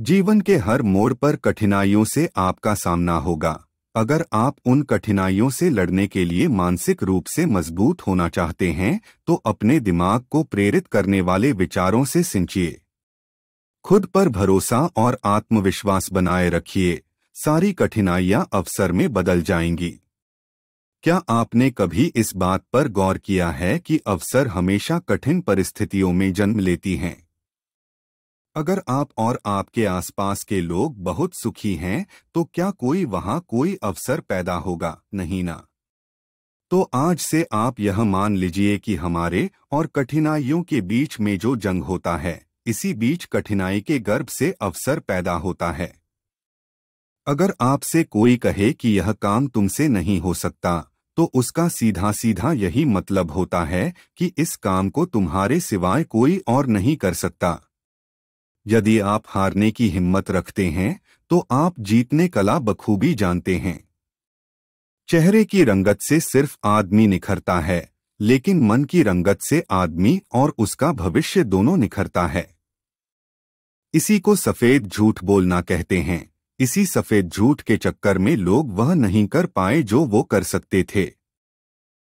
जीवन के हर मोड़ पर कठिनाइयों से आपका सामना होगा अगर आप उन कठिनाइयों से लड़ने के लिए मानसिक रूप से मजबूत होना चाहते हैं तो अपने दिमाग को प्रेरित करने वाले विचारों से सिंचिए खुद पर भरोसा और आत्मविश्वास बनाए रखिए सारी कठिनाइयां अवसर में बदल जाएंगी क्या आपने कभी इस बात पर गौर किया है कि अवसर हमेशा कठिन परिस्थितियों में जन्म लेती हैं अगर आप और आपके आसपास के लोग बहुत सुखी हैं तो क्या कोई वहां कोई अवसर पैदा होगा नहीं ना तो आज से आप यह मान लीजिए कि हमारे और कठिनाइयों के बीच में जो जंग होता है इसी बीच कठिनाई के गर्भ से अवसर पैदा होता है अगर आपसे कोई कहे कि यह काम तुमसे नहीं हो सकता तो उसका सीधा सीधा यही मतलब होता है कि इस काम को तुम्हारे सिवाय कोई और नहीं कर सकता यदि आप हारने की हिम्मत रखते हैं तो आप जीतने कला बखूबी जानते हैं चेहरे की रंगत से सिर्फ आदमी निखरता है लेकिन मन की रंगत से आदमी और उसका भविष्य दोनों निखरता है इसी को सफेद झूठ बोलना कहते हैं इसी सफेद झूठ के चक्कर में लोग वह नहीं कर पाए जो वो कर सकते थे